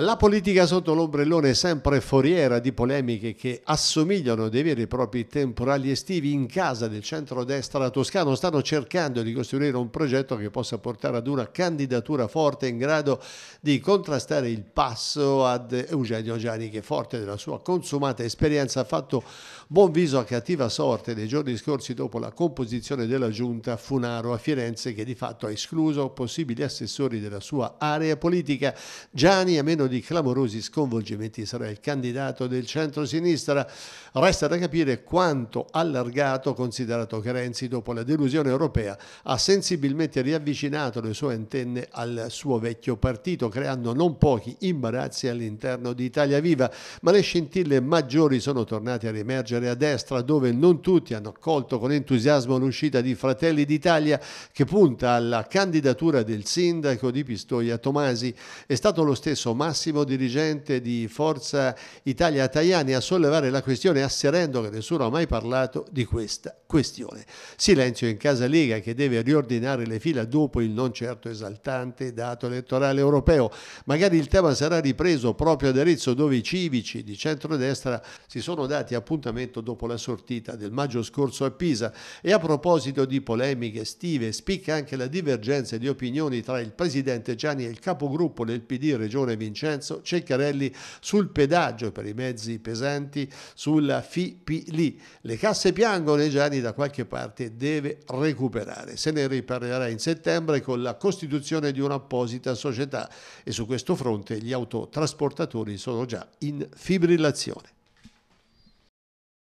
La politica sotto l'ombrellone è sempre foriera di polemiche che assomigliano a dei veri e propri temporali estivi in casa del centrodestra toscano. Stanno cercando di costruire un progetto che possa portare ad una candidatura forte in grado di contrastare il passo ad Eugenio Gianni che forte della sua consumata esperienza ha fatto buon viso a cattiva sorte nei giorni scorsi dopo la composizione della giunta Funaro a Firenze che di fatto ha escluso possibili assessori della sua area politica. Gianni a meno pieno di clamorosi sconvolgimenti. Sarà il candidato del centro-sinistra. Resta da capire quanto allargato, considerato che Renzi, dopo la delusione europea, ha sensibilmente riavvicinato le sue antenne al suo vecchio partito, creando non pochi imbarazzi all'interno di Italia Viva. Ma le scintille maggiori sono tornate a riemergere a destra, dove non tutti hanno accolto con entusiasmo l'uscita di Fratelli d'Italia, che punta alla candidatura del sindaco di Pistoia Tomasi. È stato lo stesso Massimo massimo dirigente di Forza Italia Tajani a sollevare la questione asserendo che nessuno ha mai parlato di questa questione. Silenzio in Casa Lega che deve riordinare le fila dopo il non certo esaltante dato elettorale europeo. Magari il tema sarà ripreso proprio ad Arezzo dove i civici di centrodestra si sono dati appuntamento dopo la sortita del maggio scorso a Pisa. E a proposito di polemiche estive spicca anche la divergenza di opinioni tra il presidente Gianni e il capogruppo del PD Regione Vincenzo Vincenzo Ceccarelli sul pedaggio per i mezzi pesanti sulla FIPLI. Le casse piangono e Gianni da qualche parte deve recuperare. Se ne riparlerà in settembre con la costituzione di un'apposita società e su questo fronte gli autotrasportatori sono già in fibrillazione.